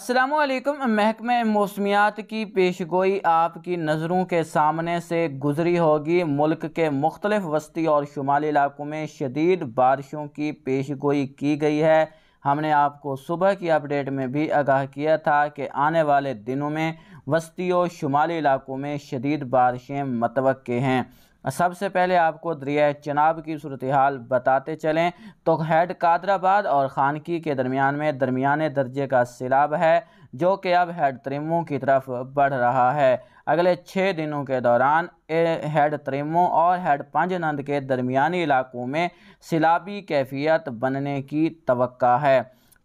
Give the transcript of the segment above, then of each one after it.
असलम महकमे मौसमियात की पेश गोई आपकी नज़रों के सामने से गुजरी होगी मुल्क के मुख्तलिफ वस्ती और शुमाली इलाकों में शदीद बारिशों की पेश गोई की गई है हमने आपको सुबह की अपडेट में भी आगाह किया था कि आने वाले दिनों में वस्ती और शुमाली इलाकों में शदीद बारिशें मतवक़ हैं सबसे पहले आपको दरिया चनाब की सूरत हाल बताते चलें तो हेड कादराबाद और खानकी के दरमियान में दरमिया दर्जे का सैलाब है जो कि अब हैड त्रिमो की तरफ बढ़ रहा है अगले छः दिनों के दौरान हेड त्रिमो और हेड पंज नंद के दरमियानी इलाकों में सैलाबी कैफियत बनने की तवक्का है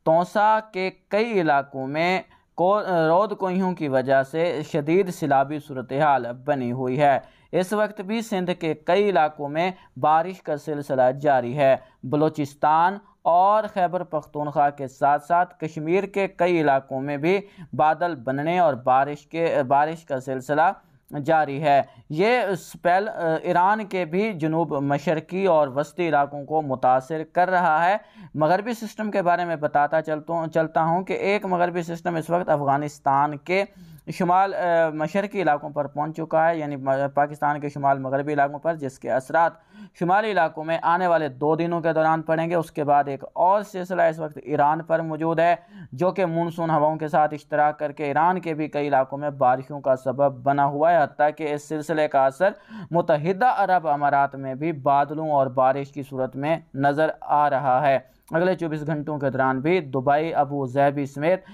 तोसा के कई इलाकों में को रोद कोहियों की वजह से शदीद सैलाबी सूरत हाल बनी हुई है इस वक्त भी सिंध के कई इलाकों में बारिश का सिलसिला जारी है बलूचिस्तान और खैबर पख्तूनख्वा के साथ साथ कश्मीर के कई इलाकों में भी बादल बनने और बारिश के बारिश का सिलसिला जारी है ये स्पेल ईरान के भी जनूब मशरकी और वस्ती इलाकों को मुतासर कर रहा है मगरबी सिस्टम के बारे में बताता चलता चलता हूँ कि एक मगरबी सिस्टम इस वक्त अफ़गानिस्तान के शुमाल मशरक़ी इलाकों पर पहुँच चुका है यानी पाकिस्तान के शुमाल मगरबी इलाकों पर जिसके असरात शुमाली इलाकों में आने वाले दो दिनों के दौरान पड़ेंगे उसके बाद एक और सिलसिला इस वक्त ईरान पर मौजूद है जो कि मानसून हवाओं के साथ इश्तराक करके ईरान के भी कई इलाकों में बारिशों का सबब बना हुआ है हती कि इस सिलसिले का असर मुतहदा अरब अमारात में भी बादलों और बारिश की सूरत में नज़र आ रहा है अगले 24 घंटों के दौरान भी दुबई अबू जहबी समेत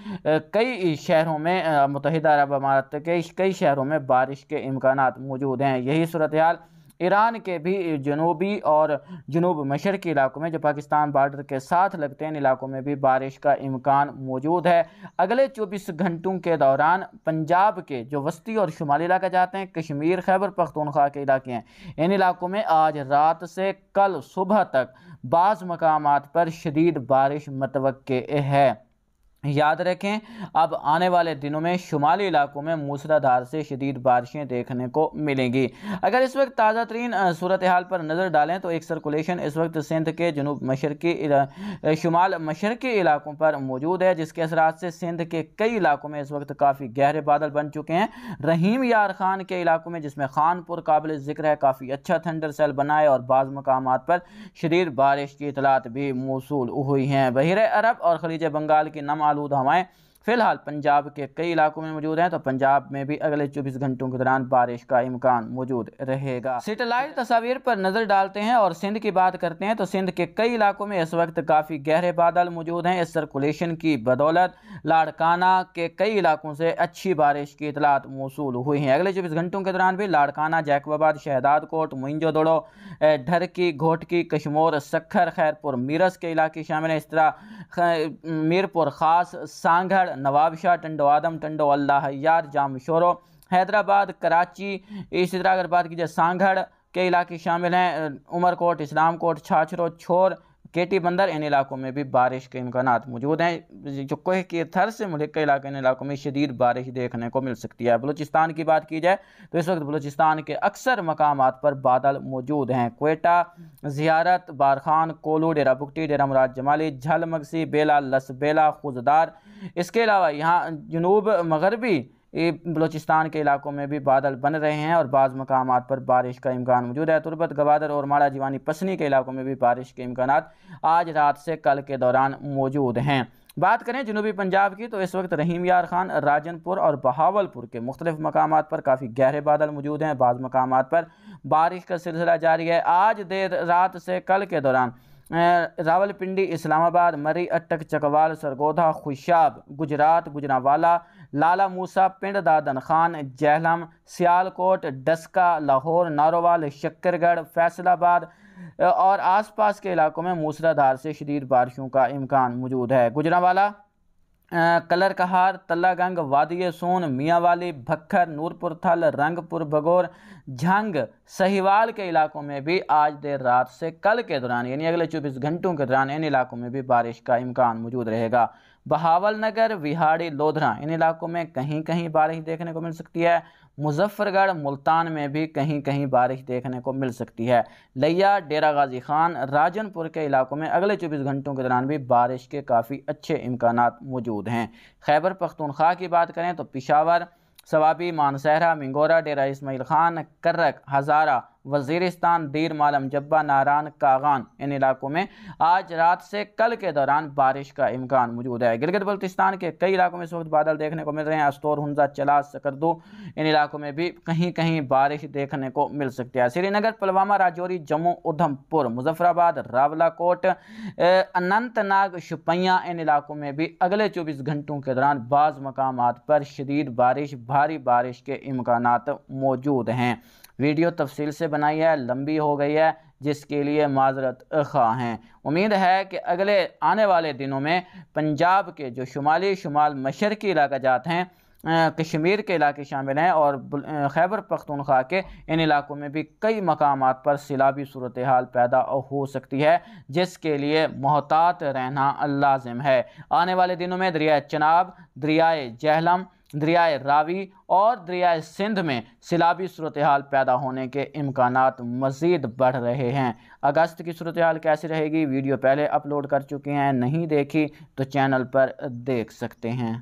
कई शहरों में मुतहद अरब अमारात के कई शहरों में बारिश के इम्कान मौजूद हैं यही सूरत हाल ईरान के भी जनूबी और जनूब के इलाकों में जो पाकिस्तान बॉर्डर के साथ लगते हैं इन इलाकों में भी बारिश का इम्कान मौजूद है अगले चौबीस घंटों के दौरान पंजाब के जो वस्ती और शुमाली इलाका जाते हैं कश्मीर खैबर पख्तूनख्वा के इलाके हैं इन इलाकों में आज रात से कल सुबह तक बाज़ मकाम पर शदीद बारिश मतवक़ है याद रखें अब आने वाले दिनों में शुमाली इलाकों में मूसलाधार से शदीद बारिशें देखने को मिलेंगी अगर इस वक्त ताज़ा तरीन सूरत हाल पर नज़र डालें तो एक सर्कुलेशन इस वक्त सिंध के जनूब मशरकी शुमाल मशरकी इलाकों पर मौजूद है जिसके असरा से सिंध के कई इलाकों में इस वक्त काफ़ी गहरे बादल बन चुके हैं रहीम यार खान के इलाकों में जिसमें खानपुर काबिल ज़िक्र है काफ़ी अच्छा थंडर सेल बना है और बाज़ मकाम पर शदीद बारिश की इतलात भी मौसू हुई हैं बहिर अरब और खलीज बंगाल की नम आलूद हवाएं फिलहाल पंजाब के कई इलाकों में मौजूद हैं तो पंजाब में भी अगले 24 घंटों के दौरान बारिश का इम्कान मौजूद रहेगा सेटेलाइट तस्वीर पर नजर डालते हैं और सिंध की बात करते हैं तो सिंध के कई इलाकों में इस वक्त काफ़ी गहरे बादल मौजूद हैं इस सर्कुलेशन की बदौलत लाड़काना के कई इलाकों से अच्छी बारिश की इतलात मौसू हुई हैं अगले चौबीस घंटों के दौरान भी लाड़काना जैकबाबाद शहदाद कोट मोइंजोदड़ो ढरकी घोटकी कश्मोर सखर खैरपुर मीरस के इलाके शामिल हैं इस तरह मीरपुर खास सांगड़ चंडीगढ़ नवाबशाह टंडो आदम टंडो अल्लाह यार जाम शोरो हैदराबाद कराची इसी तरह अगर बात की जाए सांगढ़ के इलाके शामिल हैं उमरकोट इस्लाम कोट छाछरो छोर बंदर इन इलाकों में भी बारिश के इम्कान मौजूद हैं जो कोह के थर से मुल्क के इलाके इन इलाकों में शदीद बारिश देखने को मिल सकती है बलूचिस्तान की बात की जाए तो इस वक्त बलूचिस्तान के अक्सर मकाम पर बादल मौजूद हैं कोयटा जियारत बारखान कोलू डेरा बुकटी डेरा मुराद जमाली झल मगसी बेला लसबेला खुजदार इसके अलावा यहाँ जनूब मगरबी बलूचिस्तान के इलाकों में भी बादल बन रहे हैं और बाज़ मकाम पर बारिश का इम्कान मौजूद है तुरबत गवादर और माड़ा जीवानी पसनी के इलाकों में भी बारिश के इम्कान आज रात से कल के दौरान मौजूद हैं बात करें जनूबी पंजाब की तो इस वक्त रहीम यार खान राजनपुर और बहावलपुर के मुख्तलिफ मकाम पर काफ़ी गहरे बादल मौजूद हैं बाज़ मकाम पर बारिश का सिलसिला जारी है आज देर रात से कल के दौरान रावलपिंडी इस्लामाबाद मरी अटक चकवाल सरगोधा खुशाब गुजरात गुजरावाला लाला मूसा पिंड दादन खान जहलम सियालकोट डस्का लाहौर नारोवाल शक्करगढ़ फैसलाबाद और आसपास के इलाकों में मूसलाधार से शदीद बारिशों का इम्कान मौजूद है गुजरावाला कलर कहार गंग वादिय सोन मियाँवाली भक्खर नूरपुर थल रंगपुर भगोर झंग सहीवाल के इलाकों में भी आज देर रात से कल के दौरान यानी अगले चौबीस घंटों के दौरान इन इलाकों में भी बारिश का इम्कान मौजूद रहेगा बहावल नगर विहाड़ी लोधरा इन इलाकों में कहीं कहीं बारिश देखने को मिल सकती है मुजफ्फरगढ़ मुल्तान में भी कहीं कहीं बारिश देखने को मिल सकती है लिया डेरा गाजी खान राजनपुर के इलाकों में अगले 24 घंटों के दौरान भी बारिश के काफ़ी अच्छे इम्कान मौजूद हैं खैबर पख्तूनख्वा की बात करें तो पिशावर सवाबी मानसहरा मिंगोरा डेरा इसमाइल खान कर्रक हज़ारा वजीरिस्तान दीर मालम जब्बा नारान कागान इन इलाकों में आज रात से कल के दौरान बारिश का इम्कान मौजूद है गिलगित बल्तिस्तान के कई इलाकों में इस वक्त बादल देखने को मिल रहे हैं अस्तोर हंजा चला सकरदू इन इलाकों में भी कहीं कहीं बारिश देखने को मिल सकती है श्रीनगर पुलवामा राजौरी जम्मू उधमपुर मुजफ्फराबाद रावला कोट अनंतनाग शुपैया इन इलाकों में भी अगले चौबीस घंटों के दौरान बाज़ मकाम पर शदीद बारिश भारी बारिश के इम्कान मौजूद हैं वीडियो तफसील से बनाई है लंबी हो गई है जिसके लिए माजरत ख़ा हैं उम्मीद है कि अगले आने वाले दिनों में पंजाब के जो शुमाली शुमाल मशरकी इलाका जात हैं कश्मीर के इलाके शामिल हैं और खैबर पख्तूनख्वा के इन इलाकों में भी कई मकाम पर सिलाबी सूरत हाल पैदा हो सकती है जिसके लिए मोहतात रहना लाजिम है आने वाले दिनों में दरियाए चनाब दरियाए जहलम दरियाए रावी और दरियाए सिंध में सिलाबी सूरत हाल पैदा होने के इम्कान मज़ीद बढ़ रहे हैं अगस्त की सूरत हाल कैसी रहेगी वीडियो पहले अपलोड कर चुके हैं नहीं देखी तो चैनल पर देख सकते हैं